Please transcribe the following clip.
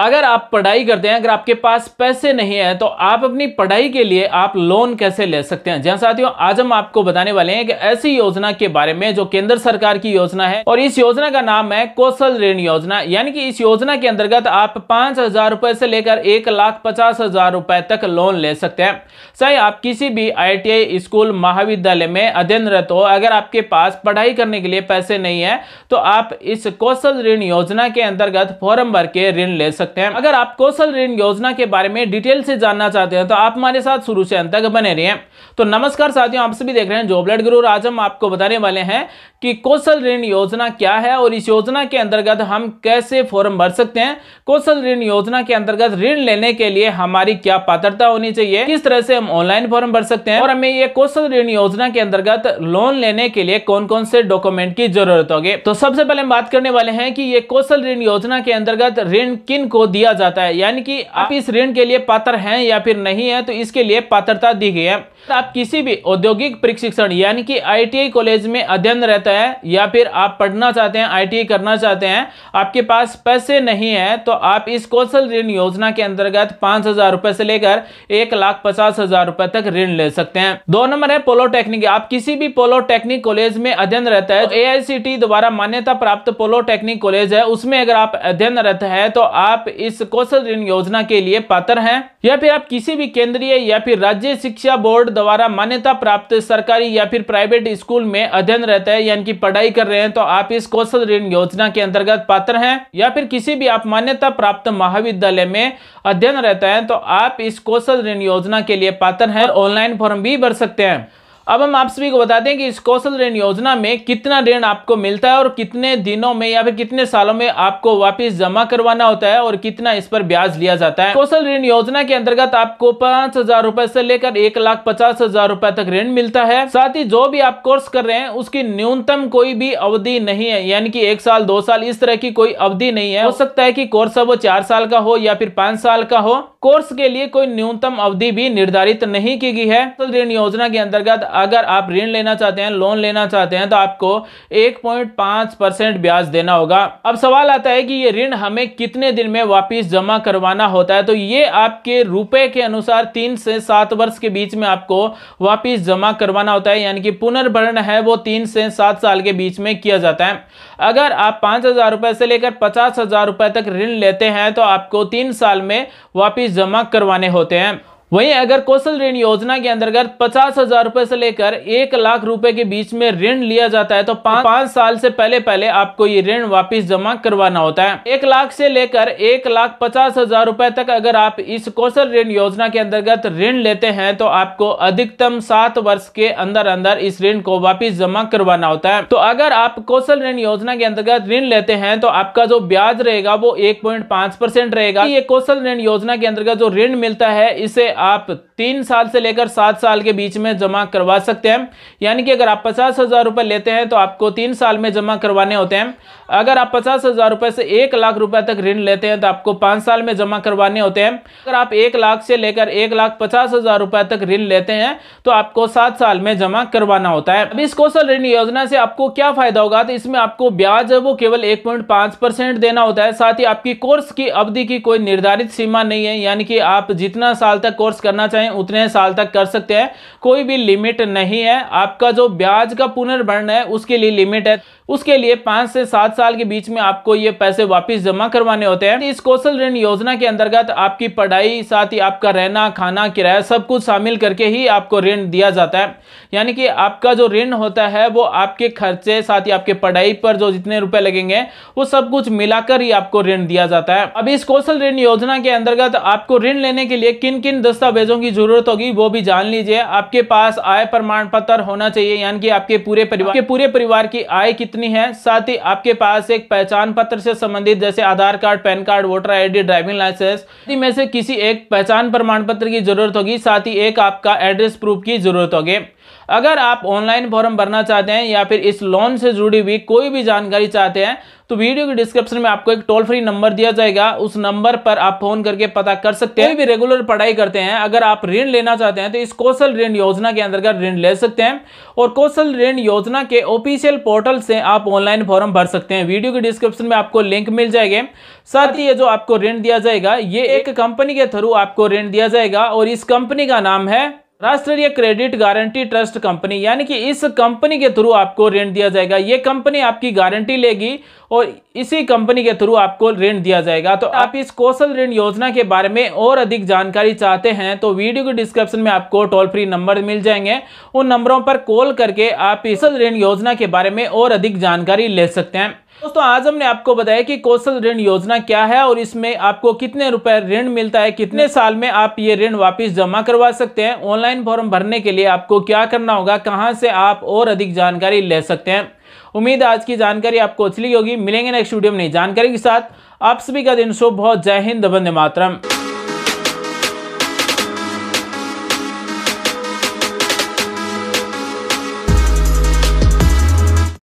अगर आप पढ़ाई करते हैं अगर आपके पास पैसे नहीं है तो आप अपनी पढ़ाई के लिए आप लोन कैसे ले सकते हैं जहां साथियों आज हम आपको बताने वाले हैं कि ऐसी योजना के बारे में जो केंद्र सरकार की योजना है और इस योजना का नाम है कौशल ऋण योजना यानी कि इस योजना के अंतर्गत आप पांच हजार रुपए से लेकर एक लाख पचास हजार रुपए तक लोन ले सकते हैं चाहे आप किसी भी आई स्कूल महाविद्यालय में अध्ययनरत हो अगर आपके पास पढ़ाई करने के लिए पैसे नहीं है तो आप इस कौशल ऋण योजना के अंतर्गत फॉर्म भर के ऋण ले सकते सकते हैं अगर आप कौशल ऋण योजना के बारे में डिटेल से जानना चाहते हैं तो आप हमारे साथ शुरू से अंत तक बने रहे तो नमस्कार साथियों आप सभी देख रहे हैं जॉबलेट गुरु आज हम आपको बताने वाले हैं कि कौशल ऋण योजना क्या है और इस योजना के अंतर्गत हम कैसे फॉर्म भर सकते हैं कौशल ऋण योजना के अंतर्गत ऋण लेने के लिए हमारी क्या पात्रता होनी चाहिए किस तरह से हम ऑनलाइन फॉर्म भर सकते हैं और हमें ये कौशल ऋण योजना के अंतर्गत लोन लेने के लिए कौन कौन से डॉक्यूमेंट की जरूरत होगी तो सबसे पहले हम बात करने वाले हैं कि ये कौशल ऋण योजना के अंतर्गत ऋण किन को को दिया जाता है यानी कि आप हाँ। इस ऋण के लिए पात्र हैं या फिर नहीं है तो इसके लिए पात्रता दी गई है आप किसी भी औद्योगिक प्रशिक्षण यानी कि आईटीआई कॉलेज में अध्ययन रहता है या फिर आप पढ़ना चाहते हैं आईटीआई करना चाहते हैं आपके पास पैसे नहीं है तो आप इस कौशल ऋण योजना के अंतर्गत पांच हज़ार रुपए से लेकर एक लाख पचास हज़ार रुपए तक ऋण ले सकते हैं दो नंबर है पोलोटेक्निक आप किसी भी पोलोटेक्निक कॉलेज में अध्ययन रहता है ए तो द्वारा मान्यता प्राप्त पोलोटेक्निक कॉलेज है उसमें अगर आप अध्ययन रहता है तो आप इस कौशल ऋण योजना के लिए पात्र हैं या फिर आप किसी भी केंद्रीय या फिर राज्य शिक्षा बोर्ड द्वारा मान्यता प्राप्त सरकारी या फिर प्राइवेट स्कूल में अध्ययन रहता है यानी कि पढ़ाई कर रहे हैं तो आप इस कौशल ऋण योजना के अंतर्गत पात्र हैं या फिर किसी भी आप मान्यता प्राप्त महाविद्यालय में अध्ययन रहता है तो आप इस कौशल ऋण योजना के लिए पात्र हैं ऑनलाइन फॉर्म भी भर सकते हैं अब हम आप सभी को बताते हैं कि इस कौशल ऋण योजना में कितना ऋण आपको मिलता है और कितने दिनों में या फिर कितने सालों में आपको वापस जमा करवाना होता है और कितना इस पर ब्याज लिया जाता है कौशल ऋण योजना के अंतर्गत आपको पांच हजार रूपए से लेकर एक लाख पचास हजार रूपए तक ऋण मिलता है साथ ही जो भी आप कोर्स कर रहे हैं उसकी न्यूनतम कोई भी अवधि नहीं है यानी की एक साल दो साल इस तरह की कोई अवधि नहीं है हो सकता है की कोर्स है वो चार साल का हो या फिर पांच साल का हो कोर्स के लिए कोई न्यूनतम अवधि भी निर्धारित नहीं की गई है कौशल ऋण योजना के अंतर्गत अगर आप ऋण लेना चाहते हैं लोन लेना चाहते हैं तो आपको 1.5 परसेंट ब्याज देना होगा अब सवाल आता है कि ये ऋण हमें कितने दिन में वापस जमा करवाना होता है तो ये आपके रुपए के अनुसार तीन से सात वर्ष के बीच में आपको वापस जमा करवाना होता है यानी कि पुनर्भरण है वो तीन से सात साल के बीच में किया जाता है अगर आप पांच हज़ार रुपये से लेकर पचास हज़ार रुपये तक ऋण लेते हैं तो आपको तीन साल में वापिस जमा करवाने होते हैं वहीं अगर कौशल ऋण योजना के अंतर्गत पचास हजार रूपए से लेकर एक लाख रुपए के बीच में ऋण लिया जाता है तो पाँच साल से पहले पहले आपको ये ऋण वापस जमा करवाना होता है एक लाख से लेकर एक लाख पचास हजार रूपए तक अगर आप इस कौशल ऋण योजना के अंतर्गत ऋण लेते हैं तो आपको अधिकतम सात वर्ष के अंदर अंदर इस ऋण को वापिस जमा करवाना होता है तो अगर आप कौशल ऋण योजना के अंतर्गत ऋण लेते हैं तो आपका जो ब्याज रहेगा वो एक रहेगा ये कौशल ऋण योजना के अंतर्गत जो ऋण मिलता है इसे आप तीन साल से लेकर सात साल के बीच में जमा करवा सकते हैं यानी कि अगर आप पचास हज़ार रुपये लेते हैं तो आपको तीन साल में जमा करवाने होते हैं अगर आप पचास हज़ार रुपये से एक लाख रुपये तक ऋण लेते हैं तो आपको पाँच साल में जमा करवाने होते हैं अगर आप एक लाख से लेकर एक लाख पचास हज़ार रुपये तक ऋण लेते हैं तो आपको सात साल में जमा करवाना होता है अब इस कौशल ऋण योजना से आपको क्या फ़ायदा होगा तो इसमें आपको ब्याज है वो केवल एक देना होता है साथ ही आपकी कोर्स की अवधि की कोई निर्धारित सीमा नहीं है यानी कि आप जितना साल तक कोर्स कोर्स करना चाहें उतने साल तक कर सकते हैं कोई भी लिमिट नहीं है आपका जो ब्याज का पुनर्भरण है उसके लिए लिमिट है उसके लिए पांच से सात साल के बीच में आपको ये पैसे वापस जमा करवाने होते हैं इस कौशल ऋण योजना के अंतर्गत आपकी पढ़ाई साथ ही आपका रहना खाना किराया सब कुछ शामिल करके ही आपको ऋण दिया जाता है यानी कि आपका जो ऋण होता है वो आपके खर्चे साथ ही आपके पढ़ाई पर जो जितने रुपए लगेंगे वो सब कुछ मिलाकर ही आपको ऋण दिया जाता है अब इस कौशल ऋण योजना के अंतर्गत आपको ऋण लेने के लिए किन किन दस्तावेजों की जरूरत होगी वो भी जान लीजिए आपके पास आय प्रमाण पत्र होना चाहिए यानी कि आपके पूरे परिवार के पूरे परिवार की आय कितनी कितनी है साथ ही आपके पास एक पहचान पत्र से संबंधित जैसे Aadhaar card PAN card voter ID driving licence में से किसी एक पहचान प्रमाण पत्र की जरूरत होगी साथ ही एक आपका एड्रेस प्रूफ की जरूरत होगी अगर आप ऑनलाइन फॉर्म भरना चाहते हैं या फिर इस लोन से जुड़ी हुई कोई भी जानकारी चाहते हैं तो वीडियो के डिस्क्रिप्शन में आपको एक टोल फ्री नंबर दिया जाएगा उस नंबर पर आप फोन करके पता कर सकते हैं भी रेगुलर पढ़ाई करते हैं अगर आप ऋण लेना चाहते हैं तो इस कौशल ऋण योजना के अंतर्गत ऋण ले सकते हैं और कौशल ऋण योजना के ऑफिशियल पोर्टल से आप ऑनलाइन फॉर्म भर सकते हैं वीडियो के डिस्क्रिप्शन में आपको लिंक मिल जाएंगे साथ ही ये जो आपको ऋण दिया जाएगा ये एक कंपनी के थ्रू आपको ऋण दिया जाएगा और इस कंपनी का नाम है राष्ट्रीय क्रेडिट गारंटी ट्रस्ट कंपनी यानी कि इस कंपनी के थ्रू आपको ऋण दिया जाएगा ये कंपनी आपकी गारंटी लेगी और इसी कंपनी के थ्रू आपको ऋण दिया जाएगा तो आप इस कौशल ऋण योजना के बारे में और अधिक जानकारी चाहते हैं तो वीडियो के डिस्क्रिप्शन में आपको टोल फ्री नंबर मिल जाएंगे उन नंबरों पर कॉल करके आप इस ऋण योजना के बारे में और अधिक जानकारी ले सकते हैं दोस्तों आज हमने आपको बताया कि कौशल ऋण योजना क्या है और इसमें आपको कितने रुपए ऋण मिलता है कितने साल में आप ये ऋण वापस जमा करवा सकते हैं ऑनलाइन फॉर्म भरने के लिए आपको क्या करना होगा कहां से आप और अधिक जानकारी ले सकते हैं उम्मीद आज की जानकारी आपको अच्छी होगी मिलेंगे नेक्स्ट वीडियो में नई जानकारी के साथ आप सभी का दिन शुभ बहुत जय हिंद बंदे मातरम